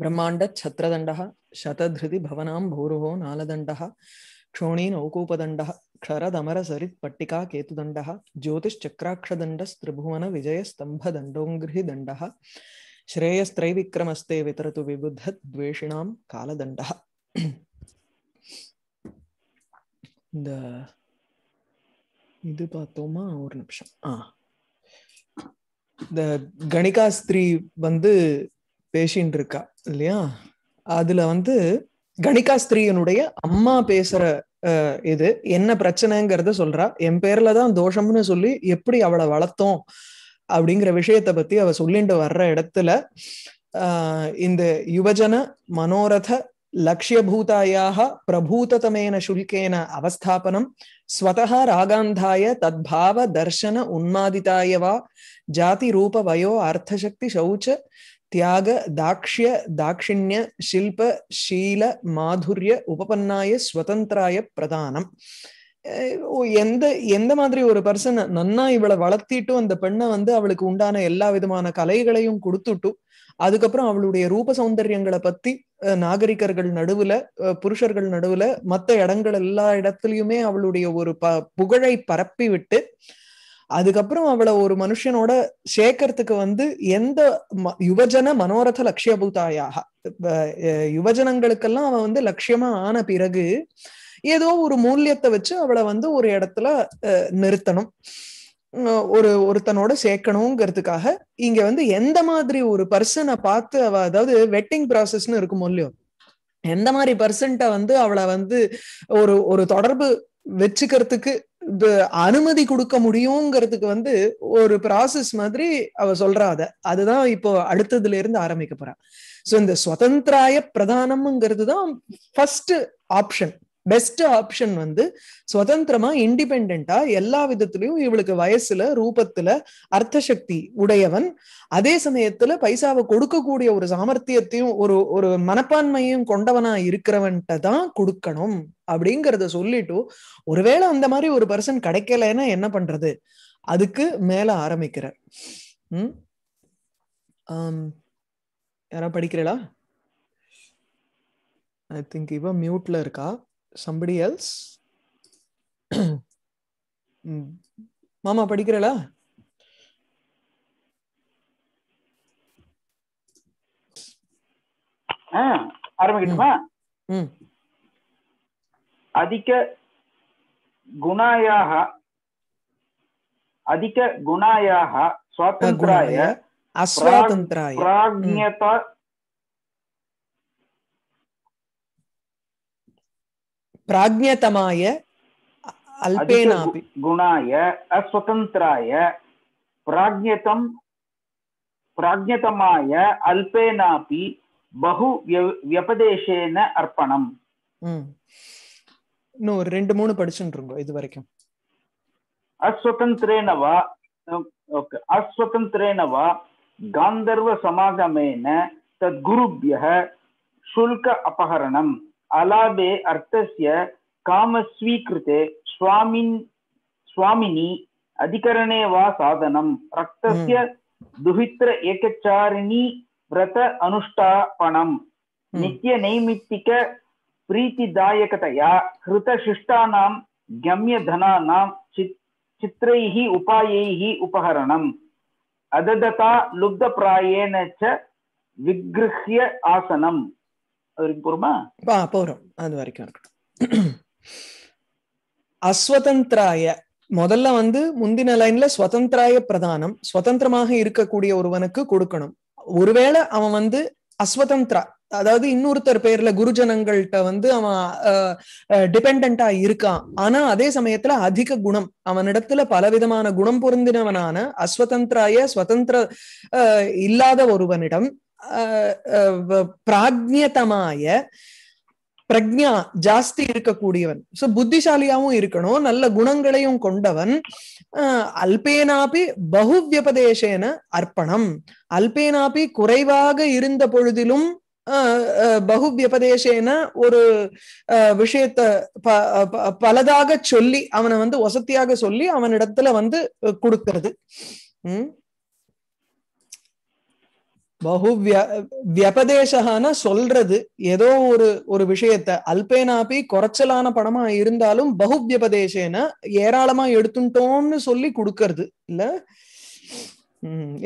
ब्रह्माण्डच्छत्रदण्डः शतधृति भवनां भूरुहो नालदण्डः क्षोणीनौकूपदण्डः क्षरदमरसरित्पट्टिका केतुदण्डः ज्योतिश्चक्राक्षदण्डस्त्रिभुवनविजयस्तम्भदण्डोऽङ्घ्रिदण्डः श्रेयस्त्रैविक्रमस्ते वितरतु विबुद्धद्वेषिणां कालदण्डः இந்த இது பார்த்தோமா ஒரு நிமிஷம் ஆ இந்த கணிகா வந்து பேசின்னு இருக்கா இல்லையா அதுல வந்து கணிகா ஸ்திரீயனுடைய அம்மா பேசுற இது என்ன பிரச்சனைங்கிறத சொல்றா என் பேர்ல தான் தோஷம்னு சொல்லி எப்படி அவளை வளர்த்தோம் அப்படிங்கிற விஷயத்த பத்தி அவ சொல்லிட்டு வர்ற இடத்துல இந்த யுவஜன மனோரத பூதாயாக பிரபூததமேன சுல்கேன அவஸ்தாபனம் ஸ்வதா ராகாந்தாய தத்பாவ தர்ஷன உன்மாதிதாய வா ஜாதி ரூப வயோ அர்த்தசக்தி சௌச்ச தியாக தாக்ஷிய தாக்ஷிண்ய சில்ப ஷீல மாதுரிய உபபன்னாய ஸ்வதந்திராய பிரதானம் எந்த எந்த மாதிரி ஒரு பர்சன் நன்னா இவளை வளர்த்திட்டும் அந்த பெண்ணை வந்து அவளுக்கு உண்டான எல்லா விதமான கலைகளையும் கொடுத்துட்டும் அதுக்கப்புறம் அவளுடைய ரூப சௌந்தரியங்களை பத்தி நாகரிகர்கள் நடுவுல புருஷர்கள் நடுவுல மத்த இடங்கள் எல்லா இடத்துலயுமே அவளுடைய ஒரு ப புகழை பரப்பி விட்டு அதுக்கப்புறம் அவளை ஒரு மனுஷனோட சேர்க்கறதுக்கு வந்து எந்த யுவஜன மனோரத லட்சியபூதாயாக யுவஜனங்களுக்கெல்லாம் அவன் வந்து லட்சியமா ஆன பிறகு ஏதோ ஒரு மூல்யத்தை வச்சு அவளை வந்து ஒரு இடத்துல நிறுத்தணும் ஒரு ஒருத்தனோட சேர்க்கணுங்கிறதுக்காக இங்க வந்து எந்த மாதிரி ஒரு பர்சனை பார்த்து அவ அதாவது வெட்டிங் ப்ராசஸ்னு இருக்கும் இல்லையோ எந்த மாதிரி பர்சன்ட்ட வந்து அவளை வந்து ஒரு ஒரு தொடர்பு வச்சுக்கிறதுக்கு அனுமதி கொடுக்க முடியுங்கிறதுக்கு வந்து ஒரு ப்ராசஸ் மாதிரி அவ சொல்றா அத அதுதான் இப்போ அடுத்ததுல இருந்து ஆரம்பிக்க போறா சோ இந்த சுதந்திராய பிரதானம்ங்கிறது தான் ஃபர்ஸ்ட் ஆப்ஷன் பெஸ்ட் ஆப்ஷன் வந்து சுதந்திரமா இண்டிபெண்டா எல்லா விதத்திலையும் இவளுக்கு வயசுல ரூபத்துல அர்த்த சக்தி உடையவன் அதே சமயத்துல பைசாவை கொடுக்கக்கூடிய ஒரு சாமர்த்தியத்தையும் ஒரு ஒரு மனப்பான்மையும் கொண்டவனா இருக்கிறவன்கிட்ட தான் கொடுக்கணும் அப்படிங்கறத சொல்லிட்டு ஒருவேளை அந்த மாதிரி ஒரு பர்சன் கிடைக்கலன்னா என்ன பண்றது அதுக்கு மேல ஆரம்பிக்கிறார் உம் யாரா படிக்கிறீங்களா ஐ திங்க் இவ மியூட்ல இருக்கா சம்படி எல்ஸ் hmm. மாமா படிக்கிறலா ஆரம்பிக்கட்டுமா அதிக குணாயாக அதிக குணாயாக சுவாதந்திராய அஸ்வாதந்திராய பிராஜ்யத प्राज्ञतमाय अल्पेनापि गुणाय अस्वतन्त्राय अल्पेनापि बहु व्यपदेशेन அர்ப்பணம் இன்னும் ஒரு ரெண்டு மூணு படிச்சுட்டு இருக்கோம் இது வரைக்கும் அஸ்வதந்திரேனவா ஓகே அஸ்வதந்திரேனவா காந்தர்வ சமாகமேன சுல்க அபகரணம் अलाभे अर्थस्य कामस्वीकृते स्वामिन् स्वामिनि अधिकरणे वा साधनं रक्तस्य दुहित्र एकचारिणी व्रत अनुष्ठापणं नित्यनैमित्तिक प्रीतिदायकतया हृतशिष्टानां गम्यधनानां चि चित्रैः उपायैः उपहरणम् अददता लुब्धप्रायेण च विगृह्य आसनं அது வரைக்கும் போறோமா போறோம் அது வரைக்கும் அஸ்வதந்திராய முதல்ல வந்து முந்தின லைன்ல ஸ்வதந்திராய பிரதானம் சுதந்திரமாக இருக்கக்கூடிய ஒருவனுக்கு கொடுக்கணும் ஒருவேளை அவன் வந்து அஸ்வதந்திரா அதாவது இன்னொருத்தர் பேர்ல குருஜனங்கள்கிட்ட வந்து அவன் டிபெண்டா இருக்கான் ஆனா அதே சமயத்துல அதிக குணம் அவனிடத்துல பலவிதமான குணம் பொருந்தினவனான அஸ்வதந்திராய ஸ்வதந்திர இல்லாத ஒருவனிடம் பிராஜ்யதமாய பிரக்ஞா ஜாஸ்தி இருக்கக்கூடியவன் சோ புத்திசாலியாவும் இருக்கணும் நல்ல குணங்களையும் கொண்டவன் அல்பேனாபி பகுவியபதேசேன அர்ப்பணம் அல்பேனாபி குறைவாக இருந்த பொழுதிலும் பகுவியபதேசேன ஒரு விஷயத்த பலதாக சொல்லி அவனை வந்து வசத்தியாக சொல்லி அவனிடத்துல வந்து கொடுக்கறது உம் பகு வியபதேசகான சொல்றது ஏதோ ஒரு ஒரு விஷயத்த அல்பேனாப்பி குறைச்சலான படமா இருந்தாலும் பகு வியபதேசேன ஏராளமா எடுத்துட்டோம்னு சொல்லி கொடுக்கறது இல்ல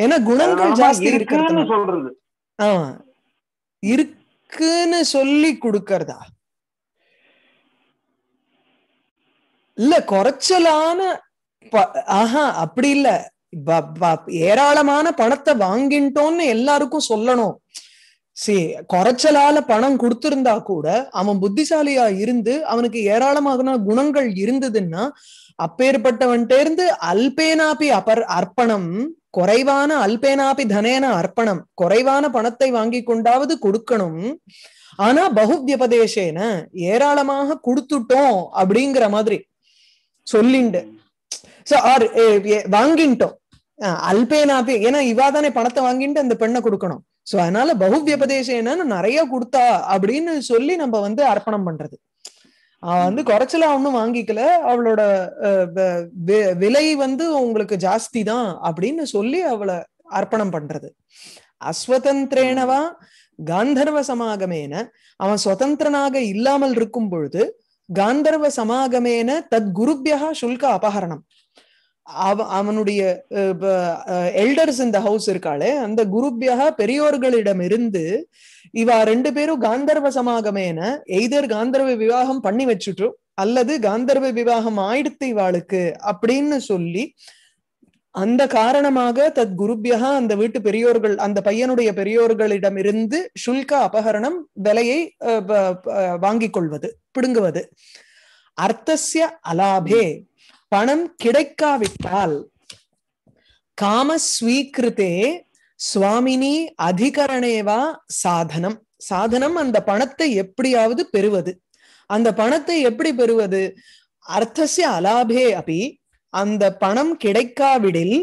ஏன்னா குணங்கள் ஜாஸ்தி இருக்கிறது சொல்றது ஆஹ் இருக்குன்னு சொல்லி கொடுக்கறதா இல்ல குறைச்சலான ஆஹா அப்படி இல்ல ஏராளமான பணத்தை வாங்கிட்டோம்னு எல்லாருக்கும் சொல்லணும் சே குறைச்சலால பணம் கொடுத்திருந்தா கூட அவன் புத்திசாலியா இருந்து அவனுக்கு ஏராளமான குணங்கள் இருந்ததுன்னா அப்பேற்பட்டவன்கிட்ட இருந்து அல்பேனாபி அபர் அர்ப்பணம் குறைவான அல்பேனாபி தனேன அர்ப்பணம் குறைவான பணத்தை வாங்கி கொண்டாவது கொடுக்கணும் ஆனா பகுத்யபதேசேன ஏராளமாக கொடுத்துட்டோம் அப்படிங்கிற மாதிரி சொல்லிண்டு வாங்கிட்டோம் அல்பேனாப்பி ஏன்னா இவா தானே பணத்தை வாங்கிட்டு அந்த பெண்ணை கொடுக்கணும் சோ அதனால பகுவியபதேசம் நிறைய கொடுத்தா அப்படின்னு சொல்லி நம்ம வந்து அர்ப்பணம் பண்றது அவன் வந்து குறைச்சலா ஒன்னும் வாங்கிக்கல அவளோட விலை வந்து உங்களுக்கு ஜாஸ்தி தான் அப்படின்னு சொல்லி அவளை அர்ப்பணம் பண்றது அஸ்வதந்திரேனவா காந்தர்வ சமாகமேன அவன் சுதந்திரனாக இல்லாமல் இருக்கும் பொழுது காந்தர்வ சமாகமேன தத் குருபியா சுல்க அபகரணம் அவ அவனுடைய எல்டர்ஸ் இந்த ஹவுஸ் இருக்காளே அந்த குருப்பியாக பெரியோர்களிடம் இருந்து இவா ரெண்டு பேரும் காந்தர்வ சமாகமேன எய்தர் காந்தர்வ விவாகம் பண்ணி வச்சுட்டு அல்லது காந்தர்வ விவாகம் ஆயிடுத்து இவாளுக்கு அப்படின்னு சொல்லி அந்த காரணமாக தத் குருப்பியாக அந்த வீட்டு பெரியோர்கள் அந்த பையனுடைய பெரியோர்களிடம் இருந்து சுல்க அபகரணம் விலையை வாங்கிக் கொள்வது பிடுங்குவது அர்த்தசிய அலாபே பணம் கிடைக்காவிட்டால் காம ஸ்வீகிருத்தே சுவாமினி அதிகரணேவா சாதனம் சாதனம் அந்த பணத்தை எப்படியாவது பெறுவது அந்த பணத்தை எப்படி பெறுவது அர்த்தசிய அலாபே அபி அந்த பணம் கிடைக்காவிடில்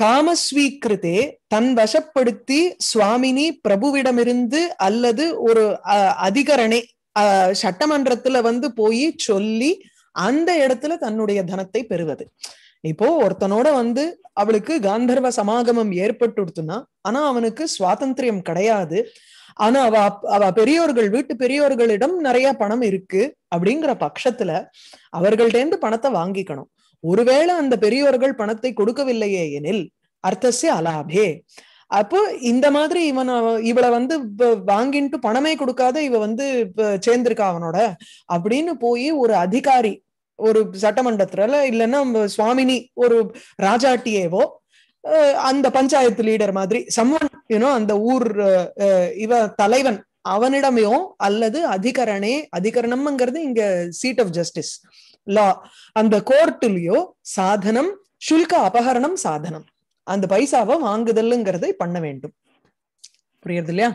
காமஸ்வீகிருத்தே தன் வசப்படுத்தி சுவாமினி பிரபுவிடமிருந்து அல்லது ஒரு அதிகரணே சட்டமன்றத்துல வந்து போய் சொல்லி அந்த இடத்துல தன்னுடைய தனத்தை பெறுவது இப்போ ஒருத்தனோட வந்து அவளுக்கு காந்தர்வ சமாகமம் ஏற்பட்டுடுத்துனா ஆனா அவனுக்கு சுவாதந்திரியம் கிடையாது ஆனா அவ அவ பெரியோர்கள் வீட்டு பெரியோர்களிடம் நிறைய பணம் இருக்கு அப்படிங்கிற பட்சத்துல அவர்கள்டேந்து பணத்தை வாங்கிக்கணும் ஒருவேளை அந்த பெரியோர்கள் பணத்தை கொடுக்கவில்லையே எனில் அர்த்தசே அலாபே அப்போ இந்த மாதிரி இவன் இவளை வந்து வாங்கிட்டு பணமே கொடுக்காத இவ வந்து சேர்ந்திருக்கா அவனோட அப்படின்னு போய் ஒரு அதிகாரி ஒரு சட்டமன்றத்துல இல்லைன்னா சுவாமினி ஒரு ராஜாட்டியேவோ அந்த பஞ்சாயத்து லீடர் மாதிரி சம்மன் யூனோ அந்த ஊர் இவ தலைவன் அவனிடமையோ அல்லது அதிகரணே அதிகரணம்ங்கிறது இங்க சீட் ஆஃப் ஜஸ்டிஸ் லா அந்த கோர்ட்டுலயோ சாதனம் சுல்க அபகரணம் சாதனம் அந்த பைசாவை வாங்குதல்ங்கிறதை பண்ண வேண்டும் புரியுறது இல்லையா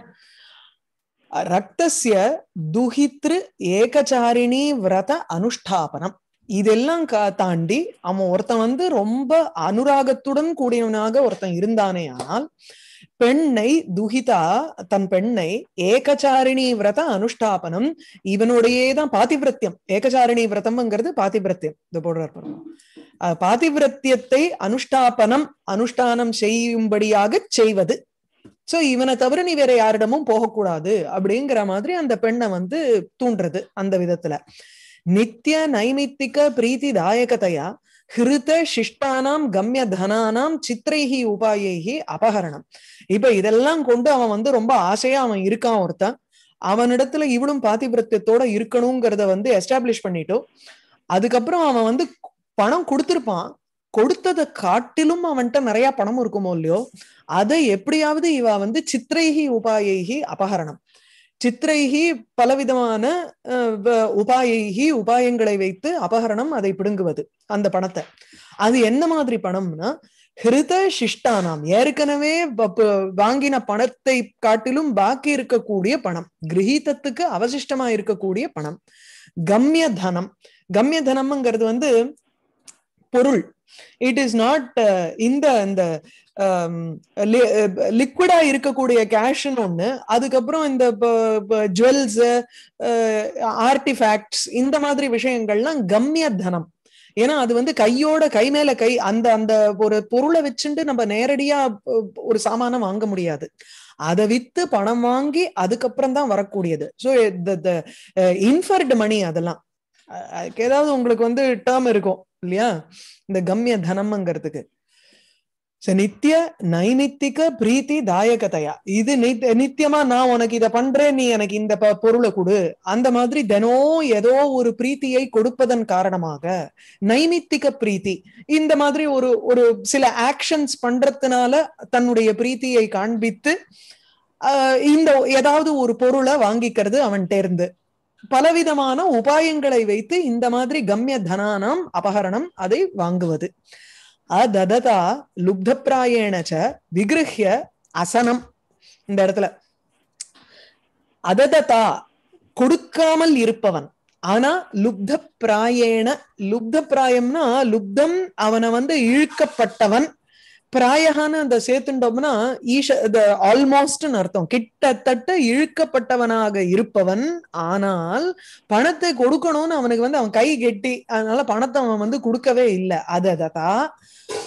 ரத்தசிய துஹித்ரு ஏகச்சாரிணி விரத அனுஷ்டாபனம் இதெல்லாம் தாண்டி அவன் ஒருத்தன் வந்து ரொம்ப அனுராகத்துடன் கூடியவனாக ஒருத்தன் இருந்தானே ஆனால் பெண்ணை துஹிதா தன் பெண்ணை ஏகச்சாரிணி விரத அனுஷ்டாபனம் இவனுடையதான் தான் பாதிவிரத்தியம் ஏகச்சாரிணி விரதம்ங்கிறது பாதிவிரத்தியம் இந்த போடுற பாருங்க பாதிவிரத்தியத்தை அனுஷ்டாபனம் அனுஷ்டானம் செய்யும்படியாக செய்வது சோ இவனை தவிர நீ வேற யாரிடமும் போகக்கூடாது அப்படிங்கிற மாதிரி அந்த பெண்ணை வந்து தூண்டுறது அந்த விதத்துல நித்திய நைமித்திக பிரீத்தி தாயகத்தையா ஹிருத சிஷ்டானாம் கம்ய தனானாம் சித்திரைஹி உபாயைஹி அபகரணம் இப்ப இதெல்லாம் கொண்டு அவன் வந்து ரொம்ப ஆசையா அவன் இருக்கான் ஒருத்தன் அவனிடத்துல இவளும் பாத்திபிரத்தியத்தோட இருக்கணுங்கிறத வந்து எஸ்டாப்ளிஷ் பண்ணிட்டோம் அதுக்கப்புறம் அவன் வந்து பணம் கொடுத்துருப்பான் கொடுத்ததை காட்டிலும் அவன்கிட்ட நிறைய பணம் இருக்குமோ இல்லையோ அதை எப்படியாவது இவ வந்து சித்திரைஹி உபாயைஹி அபகரணம் சித்திரைகி பலவிதமான உபாயைகி உபாயங்களை வைத்து அபகரணம் அதை பிடுங்குவது அந்த பணத்தை அது என்ன மாதிரி பணம்னா ஹிருத சிஷ்டானாம் ஏற்கனவே வாங்கின பணத்தை காட்டிலும் பாக்கி இருக்கக்கூடிய பணம் கிரகித்தத்துக்கு அவசிஷ்டமா இருக்கக்கூடிய பணம் கம்ய தனம் கம்ய தனம்ங்கிறது வந்து பொருள் இட் இஸ் நாட் இந்த இந்த லிக்விடா இருக்கக்கூடிய கேஷ்னு ஒண்ணு அதுக்கப்புறம் இந்த ஜுவல்ஸ் ஆர்டிஃபேக்ட்ஸ் uh, இந்த மாதிரி விஷயங்கள்லாம் கம்மிய தனம் ஏன்னா அது வந்து கையோட கை மேல கை அந்த அந்த ஒரு பொருளை வச்சுட்டு நம்ம நேரடியா ஒரு சாமானம் வாங்க முடியாது அதை வித்து பணம் வாங்கி அதுக்கப்புறம் தான் வரக்கூடியது ஸோ இன்ஃபர்டு மணி அதெல்லாம் ஏதாவது உங்களுக்கு வந்து டேர்ம் இருக்கும் இல்லையா இந்த கம்ய தனம்ங்கிறதுக்கு நித்திய நைநித்திக பிரீத்தி தாயகதையா இது நித்தியமா நான் உனக்கு இதை பண்றேன் நீ எனக்கு இந்த பொருளை கொடு அந்த மாதிரி தினம் ஏதோ ஒரு பிரீத்தியை கொடுப்பதன் காரணமாக நைமித்திக பிரீத்தி இந்த மாதிரி ஒரு ஒரு சில ஆக்ஷன்ஸ் பண்றதுனால தன்னுடைய பிரீத்தியை காண்பித்து இந்த ஏதாவது ஒரு பொருளை வாங்கிக்கிறது அவன் தேர்ந்து பலவிதமான உபாயங்களை வைத்து இந்த மாதிரி கம்ய தனானாம் அபகரணம் அதை வாங்குவது அதததா லுப்தப்பிராயேணச்ச விகிருஹ்ய அசனம் இந்த இடத்துல அதததா கொடுக்காமல் இருப்பவன் ஆனா லுப்த பிராயண லுப்த பிராயம்னா லுப்தம் அவனை வந்து இழுக்கப்பட்டவன் பிராயகான அந்த சேர்த்துண்டோம்னா ஈஷ ஆல்மோஸ்ட்னு அர்த்தம் கிட்டத்தட்ட இழுக்கப்பட்டவனாக இருப்பவன் ஆனால் பணத்தை கொடுக்கணும்னு அவனுக்கு வந்து அவன் கை கெட்டி அதனால பணத்தை அவன் வந்து கொடுக்கவே இல்லை அது அதா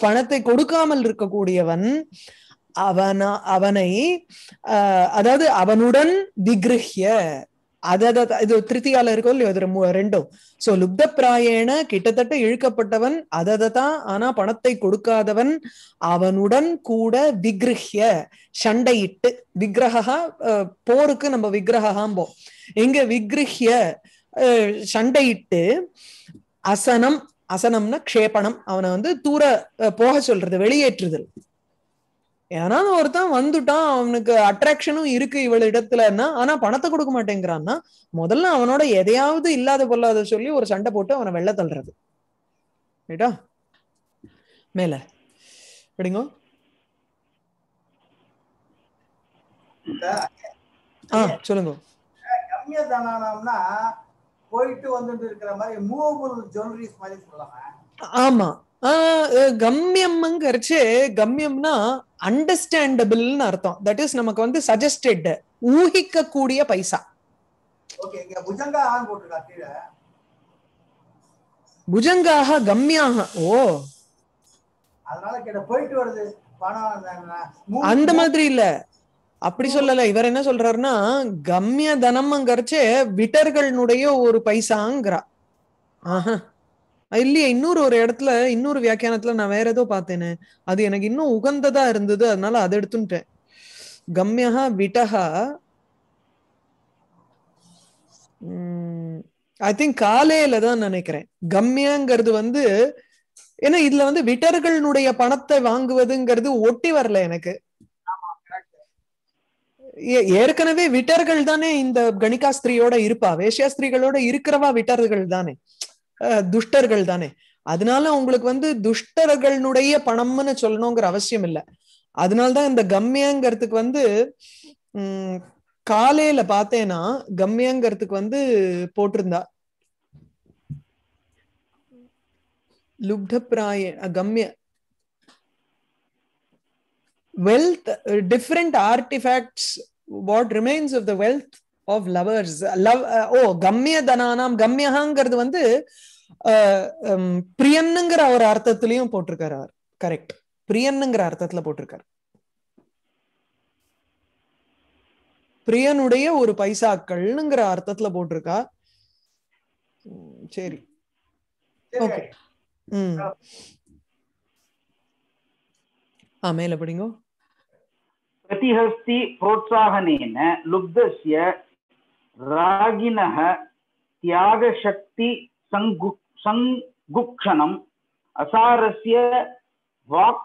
பணத்தை கொடுக்காமல் இருக்கக்கூடியவன் அவன அவனை அதாவது அவனுடன் திகிருஹ்ய அத இது திருத்தியால இருக்கோ இல்லையோ அது ரெண்டும் சோ லுப்த பிராயண கிட்டத்தட்ட இழுக்கப்பட்டவன் அததான் ஆனா பணத்தை கொடுக்காதவன் அவனுடன் கூட விக்ரஹ்ய சண்டையிட்டு விக்கிரகா போருக்கு நம்ம விக்கிரகாம்போம் இங்க விக்ரஹ்ய சண்டையிட்டு அசனம் அசனம்னா க்ஷேபணம் அவனை வந்து தூர போக சொல்றது வெளியேற்றுதல் யாராவது ஒருத்தன் வந்துட்டான் அவனுக்கு அட்ராக்ஷனும் இருக்கு இவள இடத்துலன்னா ஆனா பணத்தை கொடுக்க மாட்டேங்கிறான்னா முதல்ல அவனோட எதையாவது இல்லாத பொல்லாத சொல்லி ஒரு சண்டை போட்டு அவனை வெள்ள தள்ளுறது ரைட்டா மேல எப்படிங்க ஆ சொல்லுங்க போயிட்டு வந்துட்டு இருக்கிற மாதிரி மூவபிள் ஜுவல்லரிஸ் மாதிரி சொல்லலாம் ஆமா கம்யம்ங்கிறச்சு கம்யம்னா அண்டர்ஸ்டாண்டபிள்னு அர்த்தம் தட் இஸ் நமக்கு வந்து சஜஸ்டட் ஊகிக்க கூடிய பைசா புஜங்காக கம்யாக ஓ அந்த மாதிரி இல்ல அப்படி சொல்லல இவர் என்ன சொல்றாருன்னா கம்ய தனம்ங்கிறச்சு விட்டர்களுடைய ஒரு பைசாங்கிறா ஆஹா இல்லையே இன்னொரு ஒரு இடத்துல இன்னொரு வியாக்கியானத்துல நான் வேற ஏதோ பார்த்தேனே அது எனக்கு இன்னும் உகந்ததா இருந்தது அதனால அதை எடுத்துட்டேன் கம்யஹா விட்டஹா ஐ திங்க் காலையில தான் நினைக்கிறேன் கம்யாங்கிறது வந்து ஏன்னா இதுல வந்து விட்டர்களுடைய பணத்தை வாங்குவதுங்கிறது ஒட்டி வரல எனக்கு ஏற்கனவே விட்டர்கள் தானே இந்த கணிகா ஸ்திரீயோட இருப்பா வேஷ்யா ஸ்திரீகளோட இருக்கிறவா விட்டர்கள் தானே துஷ்டர்கள் தானே அதனால உங்களுக்கு வந்து துஷ்டர்களுடைய பணம்னு சொல்லணுங்கிற அவசியம் இல்லை அதனால்தான் இந்த கம்யங்கிறதுக்கு வந்து உம் காலையில பார்த்தேன்னா கம்யங்கிறதுக்கு வந்து போட்டிருந்தா லுப்தப்பிராய கம்ய wealth different artifacts what remains of the wealth of lovers love ஓ கம்ய தனானாம் கம்யகாங்கிறது வந்து பிரியன்னுங்கிற uh, um, ஒரு அர்த்தத்திலையும் போட்டிருக்காரு கரெக்ட் பிரியன்னுங்கிற அர்த்தத்துல போட்டிருக்காரு பிரியனுடைய ஒரு பைசாக்கள்ங்கிற அர்த்தத்துல போட்டிருக்கா சரி ஓகே ம் ஆ மேல படிங்கோ பிரதிஹஸ்தி புரோத்சாகனேன லுப்தஸ்ய ராகினஹ தியாகசக்தி சங்கு சங்குக்ஷணம் அசாரஸ்ய வாக்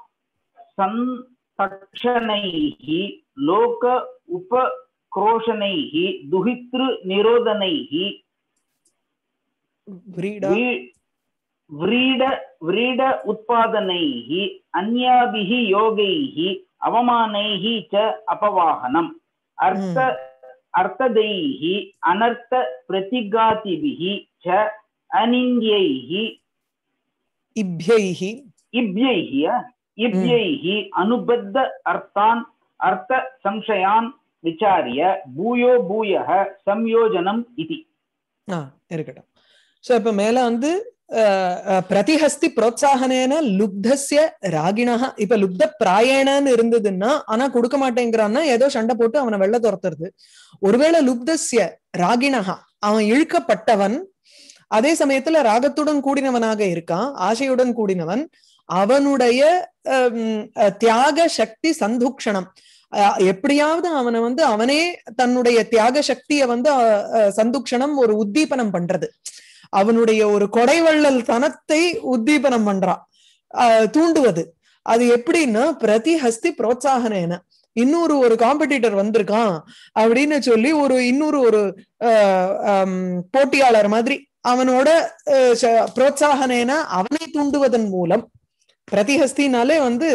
சந்தக்ஷணைः லோக உபக்ரோஷணைः துஹித்ரு நிரோதனைः व्रीड व्रीड उत्पादनैः अन्याभिः योगैः अवमानैः च अपवाहनम् अर्थ அர்த்ததைः அனர்த்த பிரதிகாதிபிः ச அனிந்தைः இப்யைः இப்யைः இப்யைः அனுபத்த அர்த்தான் அர்த்த சம்சயான் விசாரிய பூயோ பூயக சம்யோஜனம் இருக்கட்டும் ஸோ இப்போ மேலே வந்து பிரதிஹஸ்தி புரோத்சாகனேன லுப்தசிய ராகிணா இப்ப லுப்த பிராயணன்னு இருந்ததுன்னா ஆனா கொடுக்க மாட்டேங்கிறான்னா ஏதோ சண்டை போட்டு அவனை வெள்ள துரத்துறது ஒருவேளை லுப்தசிய ராகிணா அவன் இழுக்கப்பட்டவன் அதே சமயத்துல ராகத்துடன் கூடினவனாக இருக்கான் ஆசையுடன் கூடினவன் அவனுடைய தியாக சக்தி சந்துக்ஷணம் எப்படியாவது அவனை வந்து அவனே தன்னுடைய தியாக சக்தியை வந்து சந்துக்ஷணம் ஒரு உத்தீபனம் பண்றது அவனுடைய ஒரு கொடைவள்ளல் தனத்தை உத்தீபனம் பண்றான் தூண்டுவது அது எப்படின்னா பிரதி ஹஸ்தி புரோத்சாகன இன்னொரு ஒரு காம்படிட்டர் வந்திருக்கான் அப்படின்னு சொல்லி ஒரு இன்னொரு ஒரு போட்டியாளர் மாதிரி அவனோட புரோத்சாகனேனா அவனை தூண்டுவதன் மூலம் பிரதிஹஸ்தினாலே வந்து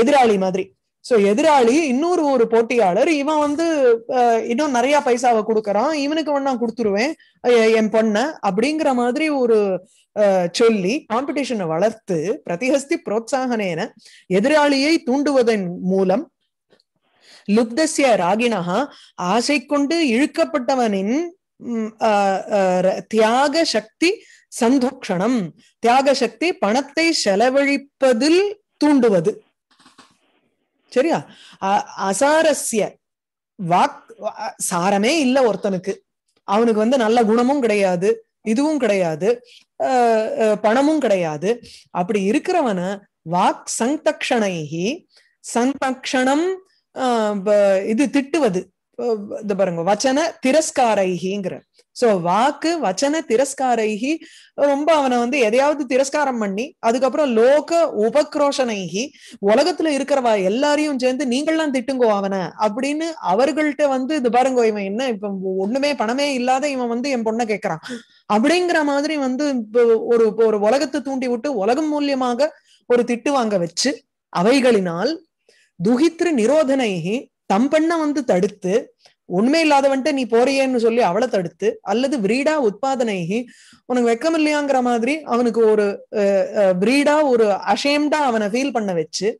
எதிராளி மாதிரி சோ எதிராளி இன்னொரு ஒரு போட்டியாளர் இவன் வந்து இன்னும் நிறைய பைசாவை கொடுக்கறான் இவனுக்கு வேணா கொடுத்துருவேன் என் பொண்ண அப்படிங்கிற மாதிரி ஒரு சொல்லி காம்படிஷனை வளர்த்து பிரதிஹஸ்தி புரோத்சாகனேன எதிராளியை தூண்டுவதன் மூலம் லுப்தசிய ராகினா ஆசை கொண்டு இழுக்கப்பட்டவனின் தியாக சக்தி சந்தோக்ஷணம் தியாக சக்தி பணத்தை செலவழிப்பதில் தூண்டுவது சரியா அசாரஸ்ய வாக் சாரமே இல்ல ஒருத்தனுக்கு அவனுக்கு வந்து நல்ல குணமும் கிடையாது இதுவும் கிடையாது பணமும் கிடையாது அப்படி இருக்கிறவன வாக் சந்தக்ஷணைகி சந்தக்ஷணம் இது திட்டுவது இது பாருங்க வச்சன திரஸ்காரைகிங்கிற சோ வாக்கு வச்சன திரஸ்காரைகி ரொம்ப அவனை வந்து எதையாவது திரஸ்காரம் பண்ணி அதுக்கப்புறம் லோக உபக்ரோஷனைகி உலகத்துல இருக்கிறவா எல்லாரையும் சேர்ந்து நீங்கள்லாம் திட்டுங்கோ அவனை அப்படின்னு அவர்கள்ட்ட வந்து இது பாருங்க இவன் என்ன இப்ப ஒண்ணுமே பணமே இல்லாத இவன் வந்து என் பொண்ணை கேட்கறான் அப்படிங்கிற மாதிரி வந்து ஒரு ஒரு உலகத்தை தூண்டி விட்டு உலகம் மூலியமாக ஒரு திட்டு வாங்க வச்சு அவைகளினால் துகித்ரு நிரோதனைகி தம் வந்து தடுத்து உண்மை இல்லாதவன்ட்டு நீ போறியேன்னு சொல்லி அவளை தடுத்து அல்லது விரீடா உத்பாதனைகி உனக்கு வெக்கம் இல்லையாங்கிற மாதிரி அவனுக்கு ஒரு விரீடா ஒரு அஷேம்டா அவனை ஃபீல் பண்ண வச்சு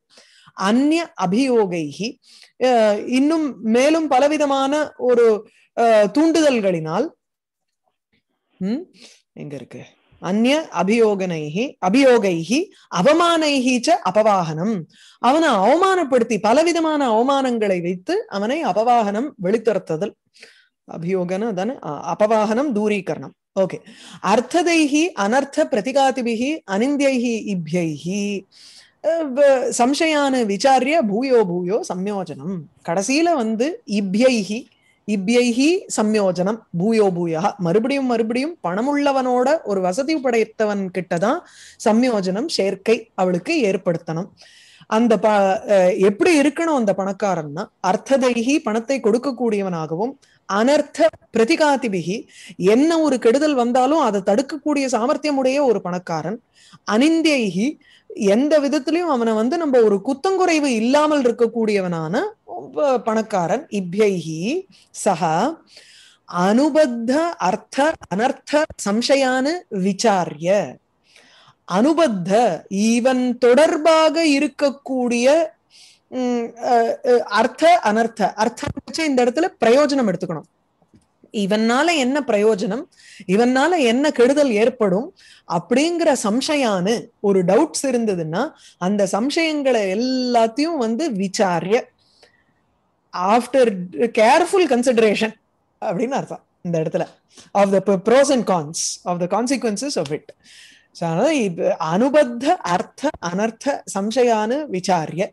அந்நிய அபியோகைகி இன்னும் மேலும் பலவிதமான ஒரு தூண்டுதல்களினால் உம் எங்க இருக்கு அந்நிய அபியோகனைகி அபியோகைகி அவமானைகி ச அபவாகனம் அவனை அவமானப்படுத்தி பலவிதமான அவமானங்களை வைத்து அவனை அபவாகனம் வெளித்துறத்துதல் அபியோகன தானே அபவாகனம் தூரீகரணம் ஓகே அர்த்ததைகி அனர்த்த பிரதிகாதிபிகி அனிந்தியைகி இப்யைகி சம்சயான விசாரிய பூயோ பூயோ சம்யோஜனம் கடைசியில வந்து இப்யைகி இப்யைஹி சம்யோஜனம் பூயோ பூயா மறுபடியும் மறுபடியும் பணம் உள்ளவனோட ஒரு வசதி படைத்தவன் கிட்டதான் சம்யோஜனம் சேர்க்கை அவளுக்கு ஏற்படுத்தணும் அந்த ப எப்படி இருக்கணும் அந்த பணக்காரன்னா அர்த்ததைகி பணத்தை கொடுக்கக்கூடியவனாகவும் அனர்த்த பிரதிகாதிபிகி என்ன ஒரு கெடுதல் வந்தாலும் அதை தடுக்கக்கூடிய சாமர்த்தியமுடைய ஒரு பணக்காரன் அனிந்தியகி எந்த விதத்திலையும் அவனை வந்து நம்ம ஒரு குத்தங்குறைவு இல்லாமல் இருக்கக்கூடியவனான பணக்காரன் இப்யைஹி சஹா அனுபத்த அர்த்த அனர்த்த சம்சயான விசாரிய அனுபத்த இவன் தொடர்பாக இருக்கக்கூடிய அர்த்த அனர்த்த அர்த்தம் இந்த இடத்துல பிரயோஜனம் எடுத்துக்கணும் இவனால என்ன பிரயோஜனம் இவனால என்ன கெடுதல் ஏற்படும் அப்படிங்கிற சம்சயானு ஒரு டவுட்ஸ் இருந்ததுன்னா அந்த சம்சயங்களை எல்லாத்தையும் வந்து விசாரிய ஆஃப்டர் கேர்ஃபுல் கன்சிடரேஷன் அப்படின்னு அர்த்தம் இந்த இடத்துல of the pros and cons of the consequences of it அனுபத்த அர்த்த அனர்த்த சம்சயான்னு விசாரிய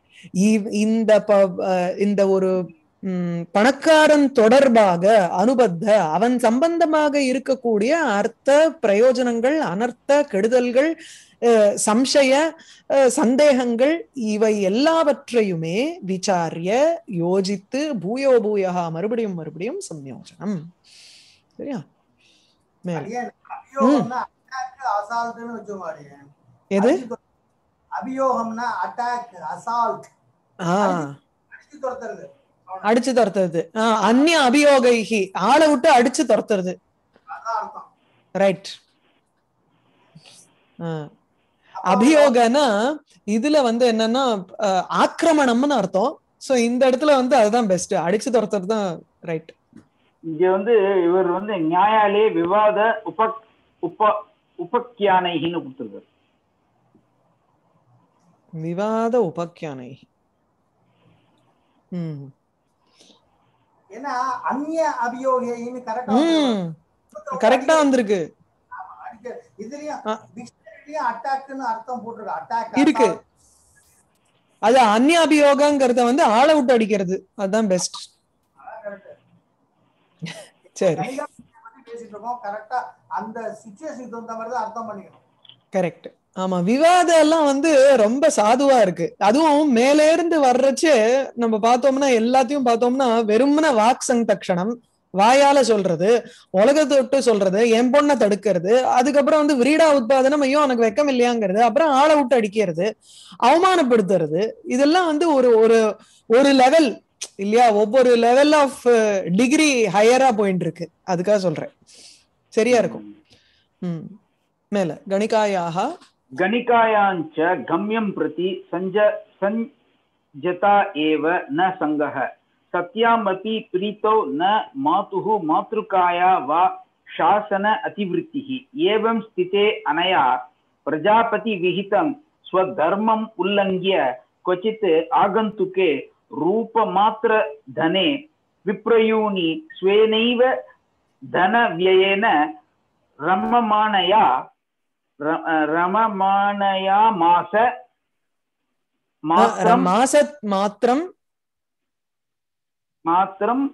இந்த இந்த ஒரு பணக்காரன் தொடர்பாக அனுபத்த அவன் சம்பந்தமாக இருக்கக்கூடிய அர்த்த பிரயோஜனங்கள் அனர்த்த கெடுதல்கள் சம்சய சந்தேகங்கள் இவை எல்லாவற்றையுமே விசாரிய யோசித்து பூயோ பூயா மறுபடியும் மறுபடியும் சம்யோஜனம் சரியா எது அபியோகம்னா அட்டாக் அசால்ட் அடிச்சு துரத்துறது அந்நிய அபியோகைகி ஆளை விட்டு அடிச்சு துரத்துறது ரைட் அபியோகனா இதுல வந்து என்னன்னா ஆக்கிரமணம்னு அர்த்தம் சோ இந்த இடத்துல வந்து அதுதான் பெஸ்ட் அடிச்சு துரத்துறது தான் ரைட் இங்க வந்து இவர் வந்து நியாயாலய விவாத உப உப உபக்கியானைகின்னு கொடுத்துருக்காரு விவாத உபக்கியானை ஏன்னா அந்நிய அபியோகின்னு கரெக்டா கரெக்டா வந்திருக்கு இதுலயும் அட்டாக்னு அர்த்தம் போட்டிருக்கு அட்டாக் இருக்கு அது அந்நிய அபியோகங்கிறத வந்து ஆள விட்டு அடிக்கிறது அதுதான் பெஸ்ட் சரி பேசிட்டு இருக்கோம் கரெக்டா அந்த சிச்சுவேஷனுக்கு தகுந்த மாதிரி தான் அர்த்தம் பண்ணிக்கணும் கரெக்ட் ஆமா விவாதம் எல்லாம் வந்து ரொம்ப சாதுவா இருக்கு அதுவும் மேலே இருந்து வர்றச்சே நம்ம பார்த்தோம்னா எல்லாத்தையும் பார்த்தோம்னா வெறுமன வாக் தக்ஷணம் வாயால சொல்றது உலகத்தொட்டு சொல்றது என் பொண்ணை தடுக்கிறது அதுக்கப்புறம் வந்து விரீடா உத்பாதனம் ஐயோ எனக்கு வெக்கம் இல்லையாங்கிறது அப்புறம் ஆளை விட்டு அடிக்கிறது அவமானப்படுத்துறது இதெல்லாம் வந்து ஒரு ஒரு ஒரு லெவல் இல்லையா ஒவ்வொரு லெவல் ஆஃப் டிகிரி ஹையரா போயிட்டு இருக்கு அதுக்காக சொல்றேன் சரியா இருக்கும் ம் மேல கணிகாயாக गणिकायाञ्च गम्यं प्रति सञ्ज सञ्जता एव न सङ्गः सत्यामपि प्रीतौ न मातुः मातृकाया वा शासन अतिवृत्तिः एवं स्थिते अनया प्रजापतिविहितं स्वधर्मम् उल्लङ्घ्य क्वचित् आगन्तुके रूपमात्रधने विप्रयूनि स्वेनैव धनव्ययेन रममाणया ரமமானயா மாச மாச மாத்திரம் மாத்திரம்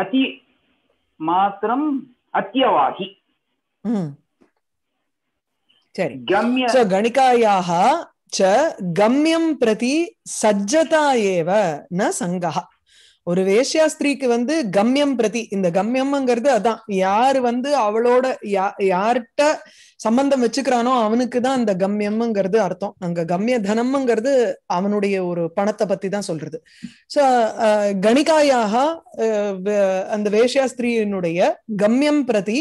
அதி மாத்திரம் அத்தியவாகி சரி கணிகாயாக கம்யம் பிரதி சஜ்ஜதா ஏவ ந சங்கஹா ஒரு வேஷ்யா ஸ்திரீக்கு வந்து கம்யம் பிரதி இந்த கம்யம்ங்கிறது அதான் யாரு வந்து அவளோட யா யார்கிட்ட சம்பந்தம் வச்சுக்கிறானோ அவனுக்கு தான் அந்த கம்யம்ங்கிறது அர்த்தம் அங்க கம்ய தனம்ங்கிறது அவனுடைய ஒரு பணத்தை பத்தி தான் சொல்றது சோ கணிகாயாக அந்த வேஷ்யா ஸ்திரீயினுடைய கம்யம் பிரதி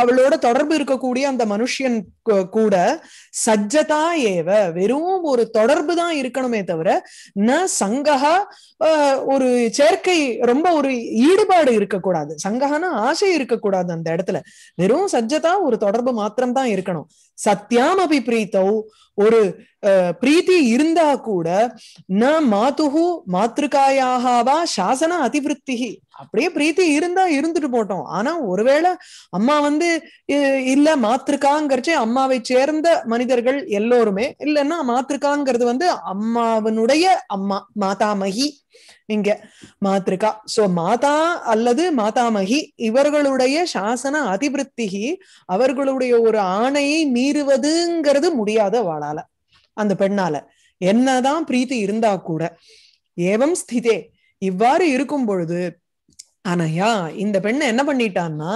அவளோட தொடர்பு இருக்கக்கூடிய அந்த மனுஷியன் கூட சஜ்ஜதா ஏவ வெறும் ஒரு தொடர்பு தான் இருக்கணுமே தவிர ந சங்கஹா ஒரு செயற்கை ரொம்ப ஒரு ஈடுபாடு இருக்கக்கூடாது சங்கஹான ஆசை இருக்கக்கூடாது அந்த இடத்துல வெறும் சஜ்ஜதா ஒரு தொடர்பு மாத்திரம் தான் இருக்கணும் சத்தியாம் அபி பிரீத்தோ ஒரு பிரீத்தி இருந்தா கூட ந மாத்துகு மாத்திருக்காயாகவா சாசன அதிவிருத்தி அப்படியே பிரீத்தி இருந்தா இருந்துட்டு போட்டோம் ஆனா ஒருவேளை அம்மா வந்து இல்ல மாத்திருக்காங்கிறச்சே அம்மாவை சேர்ந்த மனித மனிதர்கள் எல்லோருமே இல்லைன்னா மாத்திருக்காங்கிறது வந்து அம்மாவனுடைய அம்மா மாதாமகி இங்க மாத்திருக்கா சோ மாதா அல்லது மாதாமகி இவர்களுடைய சாசன அதிபிருத்திகி அவர்களுடைய ஒரு ஆணையை மீறுவதுங்கிறது முடியாத வாழால அந்த பெண்ணால என்னதான் பிரீத்தி இருந்தா கூட ஏவம் ஸ்திதே இவ்வாறு இருக்கும் பொழுது அனையா இந்த பெண்ணை என்ன பண்ணிட்டான்னா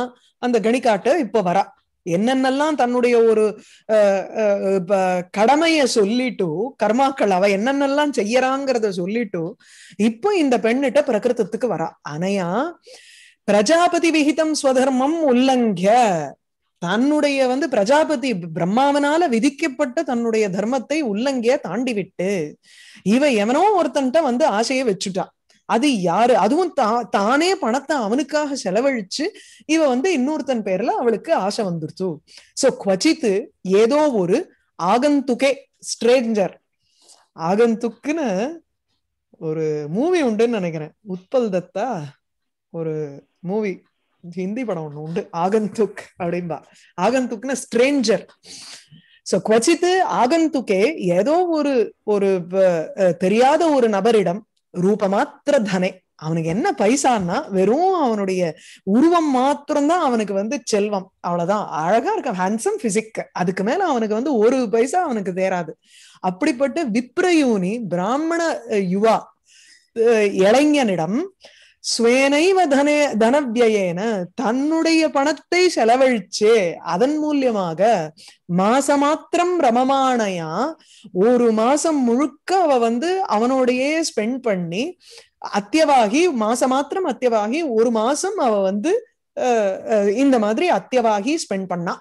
அந்த கணிக்காட்ட இப்ப வரா என்னென்னலாம் தன்னுடைய ஒரு கடமையை சொல்லிட்டு கர்மாக்கள் அவ என்னென்னலாம் செய்யறாங்கிறத சொல்லிட்டு இப்போ இந்த பெண்ணிட்ட பிரகிருத்தத்துக்கு வரா அனையா பிரஜாபதி விகிதம் ஸ்வதர்மம் உல்லங்க தன்னுடைய வந்து பிரஜாபதி பிரம்மாவனால விதிக்கப்பட்ட தன்னுடைய தர்மத்தை உள்ளங்கே தாண்டி விட்டு இவ எவனோ ஒருத்தன்ட்ட வந்து ஆசையை வச்சுட்டான் அது யாரு அதுவும் தா தானே பணத்தை அவனுக்காக செலவழிச்சு இவ வந்து இன்னொருத்தன் பேர்ல அவளுக்கு ஆசை வந்துருச்சு சோ குவச்சித்து ஏதோ ஒரு ஆகந்துக்கே ஸ்ட்ரேஞ்சர் ஆகந்துக்குன்னு ஒரு மூவி உண்டுன்னு நினைக்கிறேன் உத்பல் தத்தா ஒரு மூவி ஹிந்தி படம் ஒண்ணு உண்டு ஆகந்துக் அப்படின்பா ஆகந்துக்குன்னு ஸ்ட்ரேஞ்சர் சோ குவச்சித்து ஆகந்துக்கே ஏதோ ஒரு ஒரு தெரியாத ஒரு நபரிடம் மாத்திர தனே அவனுக்கு என்ன பைசான்னா வெறும் அவனுடைய உருவம் மாத்திரம்தான் அவனுக்கு வந்து செல்வம் அவ்வளவுதான் அழகா இருக்க ஹேண்ட்ஸம் பிசிக் அதுக்கு மேல அவனுக்கு வந்து ஒரு பைசா அவனுக்கு தேராது அப்படிப்பட்ட விப்ரயூனி பிராமண யுவா இளைஞனிடம் ஸ்வேனைவ தனே தனவியேன தன்னுடைய பணத்தை செலவழிச்சு அதன் மூலியமாக மாசமாத்திரம் ரமமானையா ஒரு மாசம் முழுக்க அவ வந்து அவனோடையே ஸ்பெண்ட் பண்ணி அத்தியவாகி மாசமாத்திரம் அத்தியவாகி ஒரு மாசம் அவ வந்து இந்த மாதிரி அத்தியவாகி ஸ்பெண்ட் பண்ணா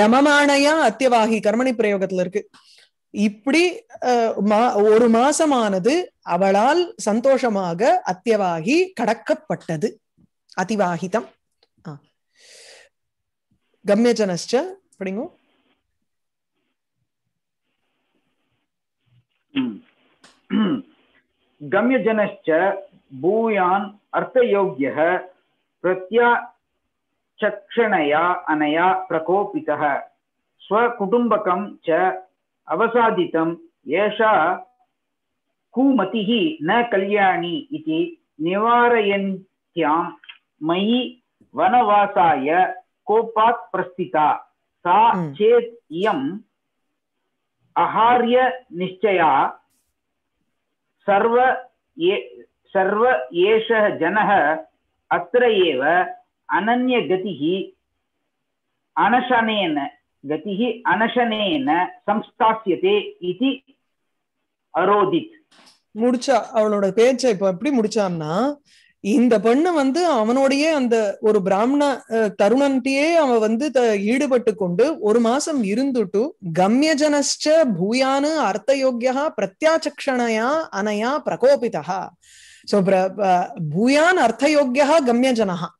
ரமமானையா அத்தியவாகி கர்மணி பிரயோகத்துல இருக்கு இப்படி ஒரு மாசமானது அவளால் சந்தோஷமாக அத்தியவாகி கடக்கப்பட்டது அதிவாகிதம் கம்யஜனஸ்ட அப்படிங்க கம்யஜனஸ்ட பூயான் அர்த்தயோகிய பிரத்யா சக்ஷணையா அனையா பிரகோபிதः ஸ்வகுடும்பகம் ச அவசாதித்தம் ஏஷா கூமதிः न கல்யாணி इति निवारयन्त्यां मयि वनवासाय कोपात् प्रस्थिता सा चेत् इयम् अहार्यनिश्चया सर्व ये सर्व एषः जनः अत्र एव अनन्यगतिः अनशनेन गतिः अनशनेन संस्थाप्यते इति அரோதித் முடிச்சா அவனோட பேச்சை இப்ப எப்படி முடிச்சான்னா இந்த பெண்ணு வந்து அவனோடயே அந்த ஒரு பிராமண தருணன்ட்டியே அவன் வந்து ஈடுபட்டு கொண்டு ஒரு மாசம் இருந்துட்டு கம்யஜனஸ்ச பூயானு அர்த்தயோக்கியா பிரத்யாச்சக்ஷணையா அனையா பிரகோபிதா சோ பூயான் அர்த்த அர்த்தயோக்கியா கம்யஜனஹா